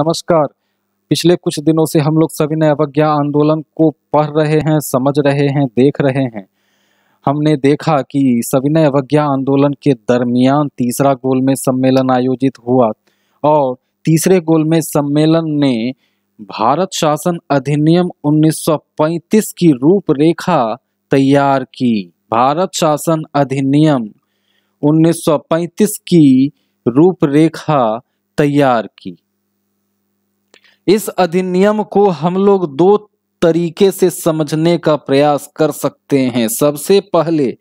नमस्कार पिछले कुछ दिनों से हम लोग सभी ने अवज्ञा आंदोलन को पढ़ रहे हैं समझ रहे हैं देख रहे हैं हमने देखा कि सविनय अवज्ञा आंदोलन के दरमियान तीसरा गोल में सम्मेलन आयोजित हुआ और तीसरे गोल में सम्मेलन ने भारत शासन अधिनियम 1935 की रूपरेखा तैयार की भारत शासन अधिनियम 1935 की रूपरेखा तैयार की इस अधिनियम को हम लोग दो तरीके से समझने का प्रयास कर सकते हैं सबसे पहले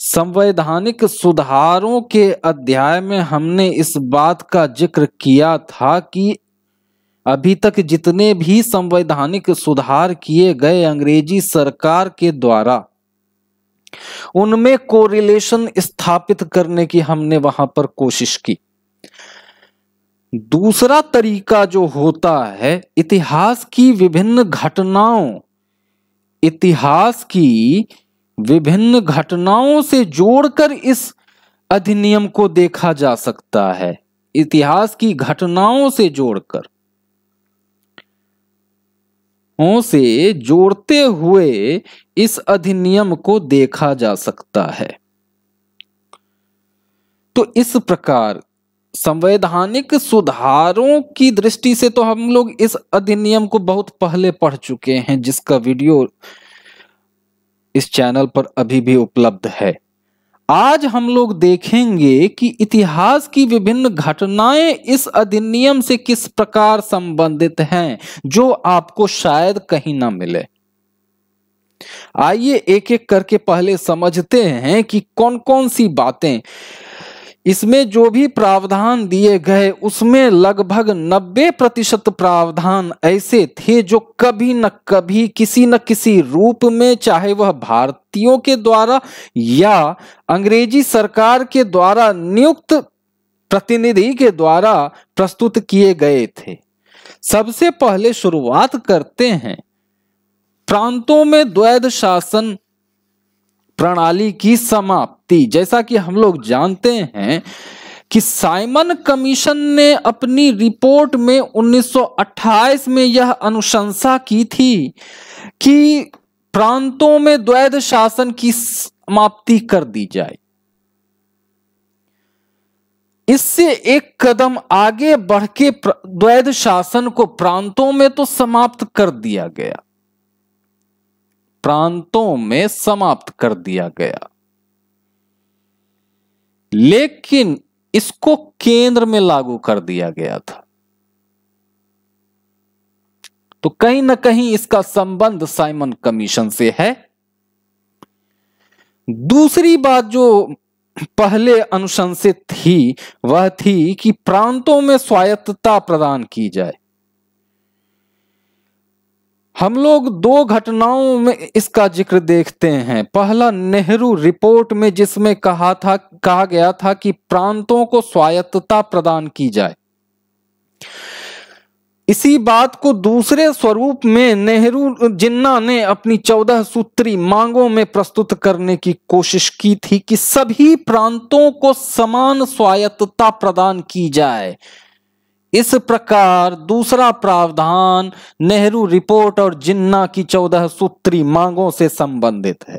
संवैधानिक सुधारों के अध्याय में हमने इस बात का जिक्र किया था कि अभी तक जितने भी संवैधानिक सुधार किए गए अंग्रेजी सरकार के द्वारा उनमें कोरिलेशन स्थापित करने की हमने वहां पर कोशिश की दूसरा तरीका जो होता है इतिहास की विभिन्न घटनाओं इतिहास की विभिन्न घटनाओं से जोड़कर इस अधिनियम को देखा जा सकता है इतिहास की घटनाओं से जोड़कर से जोड़ते हुए इस अधिनियम को देखा जा सकता है तो इस प्रकार संवैधानिक सुधारों की दृष्टि से तो हम लोग इस अधिनियम को बहुत पहले पढ़ चुके हैं जिसका वीडियो इस चैनल पर अभी भी उपलब्ध है आज हम लोग देखेंगे कि इतिहास की विभिन्न घटनाएं इस अधिनियम से किस प्रकार संबंधित हैं जो आपको शायद कहीं ना मिले आइए एक एक करके पहले समझते हैं कि कौन कौन सी बातें इसमें जो भी प्रावधान दिए गए उसमें लगभग 90 प्रतिशत प्रावधान ऐसे थे जो कभी न कभी किसी न किसी रूप में चाहे वह भारतीयों के द्वारा या अंग्रेजी सरकार के द्वारा नियुक्त प्रतिनिधि के द्वारा प्रस्तुत किए गए थे सबसे पहले शुरुआत करते हैं प्रांतों में द्वैध शासन प्रणाली की समाप्त सकती जैसा कि हम लोग जानते हैं कि साइमन कमीशन ने अपनी रिपोर्ट में 1928 में यह अनुशंसा की थी कि प्रांतों में द्वैध शासन की समाप्ति कर दी जाए इससे एक कदम आगे बढ़ के द्वैध शासन को प्रांतों में तो समाप्त कर दिया गया प्रांतों में समाप्त कर दिया गया लेकिन इसको केंद्र में लागू कर दिया गया था तो कहीं ना कहीं इसका संबंध साइमन कमीशन से है दूसरी बात जो पहले अनुशंसित थी वह थी कि प्रांतों में स्वायत्तता प्रदान की जाए हम लोग दो घटनाओं में इसका जिक्र देखते हैं पहला नेहरू रिपोर्ट में जिसमें कहा था कहा गया था कि प्रांतों को स्वायत्तता प्रदान की जाए इसी बात को दूसरे स्वरूप में नेहरू जिन्ना ने अपनी चौदह सूत्री मांगों में प्रस्तुत करने की कोशिश की थी कि सभी प्रांतों को समान स्वायत्तता प्रदान की जाए इस प्रकार दूसरा प्रावधान नेहरू रिपोर्ट और जिन्ना की चौदह सूत्री मांगों से संबंधित है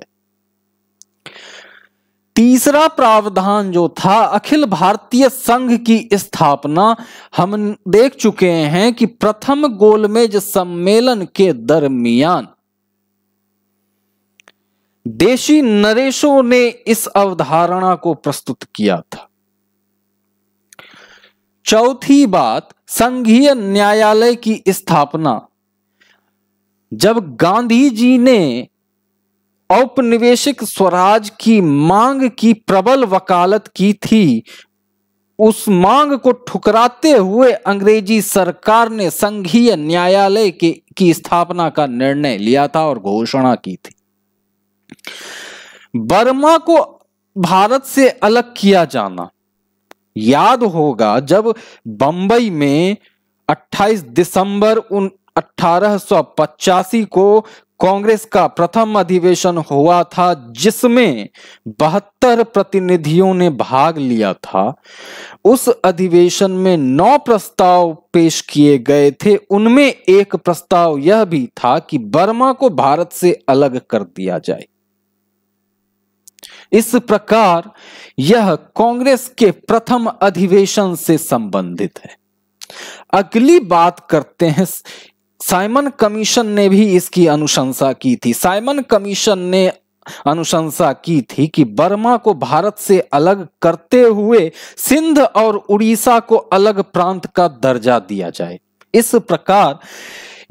तीसरा प्रावधान जो था अखिल भारतीय संघ की स्थापना हम देख चुके हैं कि प्रथम गोलमेज सम्मेलन के दरमियान देशी नरेशों ने इस अवधारणा को प्रस्तुत किया था चौथी बात संघीय न्यायालय की स्थापना जब गांधी जी ने औपनिवेशिक स्वराज की मांग की प्रबल वकालत की थी उस मांग को ठुकराते हुए अंग्रेजी सरकार ने संघीय न्यायालय के की स्थापना का निर्णय लिया था और घोषणा की थी बर्मा को भारत से अलग किया जाना याद होगा जब बंबई में 28 दिसंबर उन 1885 को कांग्रेस का प्रथम अधिवेशन हुआ था जिसमें बहत्तर प्रतिनिधियों ने भाग लिया था उस अधिवेशन में नौ प्रस्ताव पेश किए गए थे उनमें एक प्रस्ताव यह भी था कि बर्मा को भारत से अलग कर दिया जाए इस प्रकार यह कांग्रेस के प्रथम अधिवेशन से संबंधित है अगली बात करते हैं साइमन कमीशन ने भी इसकी अनुशंसा की थी साइमन कमीशन ने अनुशंसा की थी कि बर्मा को भारत से अलग करते हुए सिंध और उड़ीसा को अलग प्रांत का दर्जा दिया जाए इस प्रकार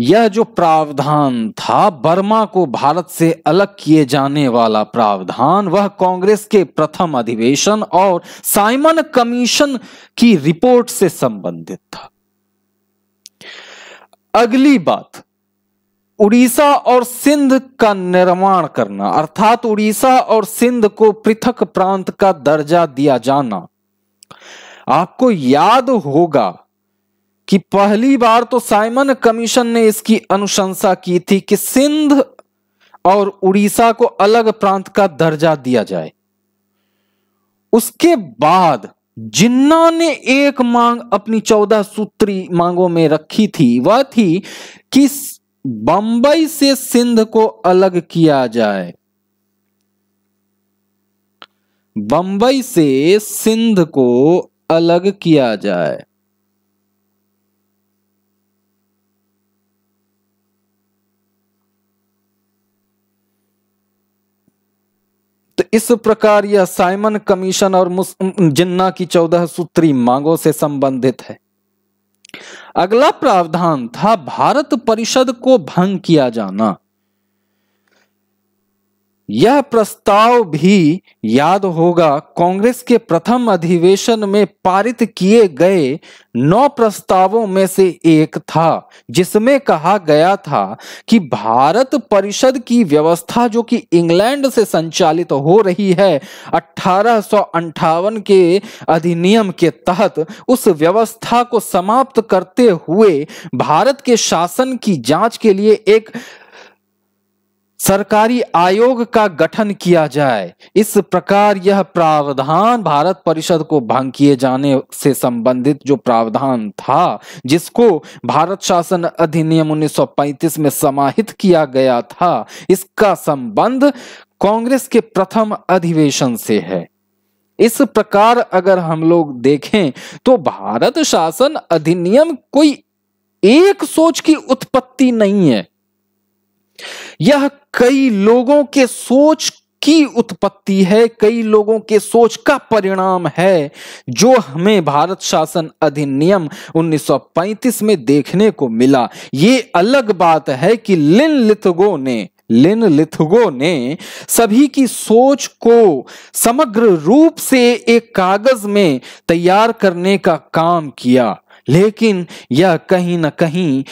यह जो प्रावधान था बर्मा को भारत से अलग किए जाने वाला प्रावधान वह कांग्रेस के प्रथम अधिवेशन और साइमन कमीशन की रिपोर्ट से संबंधित था अगली बात उड़ीसा और सिंध का निर्माण करना अर्थात उड़ीसा और सिंध को पृथक प्रांत का दर्जा दिया जाना आपको याद होगा कि पहली बार तो साइमन कमीशन ने इसकी अनुशंसा की थी कि सिंध और उड़ीसा को अलग प्रांत का दर्जा दिया जाए उसके बाद जिन्ना ने एक मांग अपनी चौदह सूत्री मांगों में रखी थी वह थी कि बंबई से सिंध को अलग किया जाए बंबई से सिंध को अलग किया जाए इस प्रकार यह साइमन कमीशन और जिन्ना की चौदह सूत्री मांगों से संबंधित है अगला प्रावधान था भारत परिषद को भंग किया जाना यह प्रस्ताव भी याद होगा कांग्रेस के प्रथम अधिवेशन में पारित किए गए नौ प्रस्तावों में से एक था जिसमें कहा गया था कि भारत परिषद की व्यवस्था जो कि इंग्लैंड से संचालित हो रही है अठारह के अधिनियम के तहत उस व्यवस्था को समाप्त करते हुए भारत के शासन की जांच के लिए एक सरकारी आयोग का गठन किया जाए इस प्रकार यह प्रावधान भारत परिषद को भंग किए जाने से संबंधित जो प्रावधान था जिसको भारत शासन अधिनियम 1935 में समाहित किया गया था इसका संबंध कांग्रेस के प्रथम अधिवेशन से है इस प्रकार अगर हम लोग देखें तो भारत शासन अधिनियम कोई एक सोच की उत्पत्ति नहीं है यह कई लोगों के सोच की उत्पत्ति है कई लोगों के सोच का परिणाम है जो हमें भारत शासन अधिनियम 1935 में देखने को मिला ये अलग बात है कि लिन लिथगो ने लिन लिथगो ने सभी की सोच को समग्र रूप से एक कागज में तैयार करने का काम किया लेकिन यह कहीं ना कहीं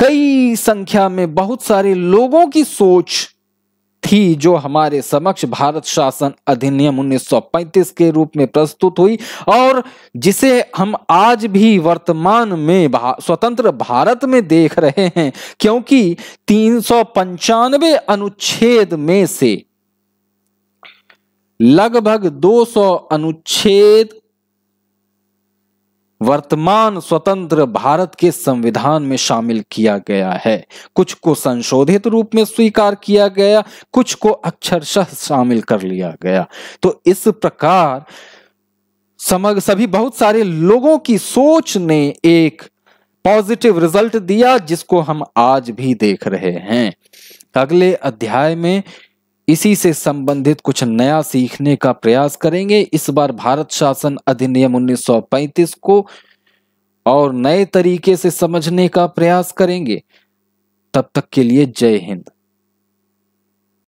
कई संख्या में बहुत सारे लोगों की सोच थी जो हमारे समक्ष भारत शासन अधिनियम 1935 के रूप में प्रस्तुत हुई और जिसे हम आज भी वर्तमान में भा, स्वतंत्र भारत में देख रहे हैं क्योंकि तीन अनुच्छेद में से लगभग 200 अनुच्छेद वर्तमान स्वतंत्र भारत के संविधान में शामिल किया गया है कुछ को संशोधित रूप में स्वीकार किया गया कुछ को अक्षरशः शामिल कर लिया गया तो इस प्रकार समग्र सभी बहुत सारे लोगों की सोच ने एक पॉजिटिव रिजल्ट दिया जिसको हम आज भी देख रहे हैं अगले अध्याय में इसी से संबंधित कुछ नया सीखने का प्रयास करेंगे इस बार भारत शासन अधिनियम 1935 को और नए तरीके से समझने का प्रयास करेंगे तब तक के लिए जय हिंद